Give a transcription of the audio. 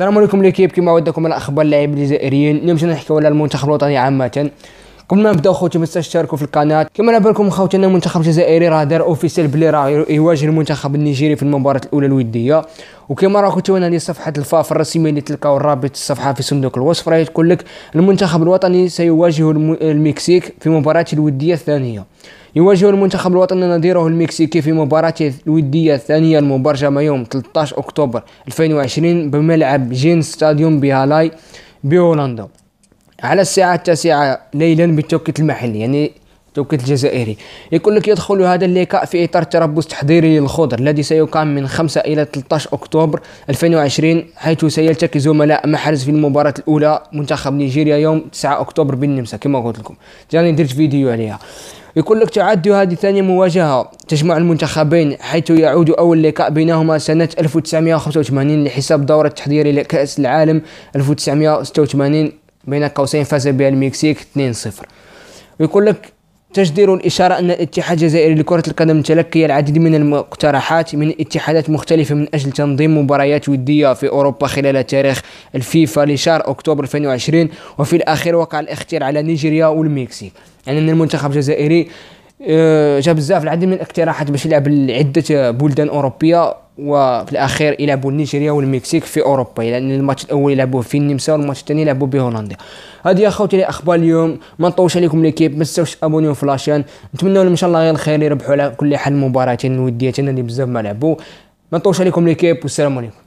السلام عليكم ليكيب كما ودكم الاخبار اللاعبين الجزائريين اليوم نحكيو على المنتخب الوطني عامه قبل ما نبداو خوتي ما تنساوش تشتركوا في القناه كما نبهكم خوتي ان المنتخب الجزائري راه دار اوفيسيال بلي راه يواجه المنتخب النيجيري في المباراه الاولى الوديه وكما راه كنتو هذه لصفحه الفاف الرسميه اللي تلقاو الرابط الصفحه في صندوق الوصف راه تقول لك المنتخب الوطني سيواجه المكسيك في مباراته الوديه الثانيه يواجه المنتخب الوطني نظيره المكسيكي في مباراته الودية الثانية المبرجمة يوم 13 أكتوبر 2020 بملعب جين ستاديوم بهالاي بهولندا على الساعة التاسعة ليلا بالتوقيت المحلي يعني التوقيت الجزائري يقول لك يدخل هذا اللقاء في إطار تربص تحضيري للخضر الذي سيقام من 5 إلى 13 أكتوبر 2020 حيث سيلتقي زملاء محرز في المباراة الأولى منتخب نيجيريا يوم 9 أكتوبر بالنمسا كما قلت لكم جاني درت فيديو عليها يقول لك تعد هذه ثاني مواجهة تجمع المنتخبين حيث يعود أول لقاء بينهما سنة 1985 لحساب دورة تحضيري لكأس العالم 1986 بين قوسين فاز بها المكسيك 2-0 ويقول لك تجدير الإشارة أن الاتحاد الجزائري لكرة القدم تلقي العديد من المقترحات من اتحادات مختلفة من أجل تنظيم مباريات ودية في أوروبا خلال تاريخ الفيفا لشهر أكتوبر 2020 وفي الأخير وقع الاختيار على نيجيريا والمكسيك يعني أن المنتخب الجزائري آه، جاب بزاف العديد من الاقتراحات باش يلعب لعدة بلدان أوروبية وفي الاخير يلعبوا نيجيريا والمكسيك في اوروبا لان الماتش الاول يلعبوه في النمسا والماتش الثاني يلعبوه بهولندا هذه يا خوتي الاخبار اليوم ما نطولش عليكم ليكيب ما تنساوش تابونيو في لاشين نتمنى ان شاء الله غير الخير يربحوا على كل حال مباراتين وديتين اللي بزاف ما لعبوا ما نطولش عليكم ليكيب والسلام عليكم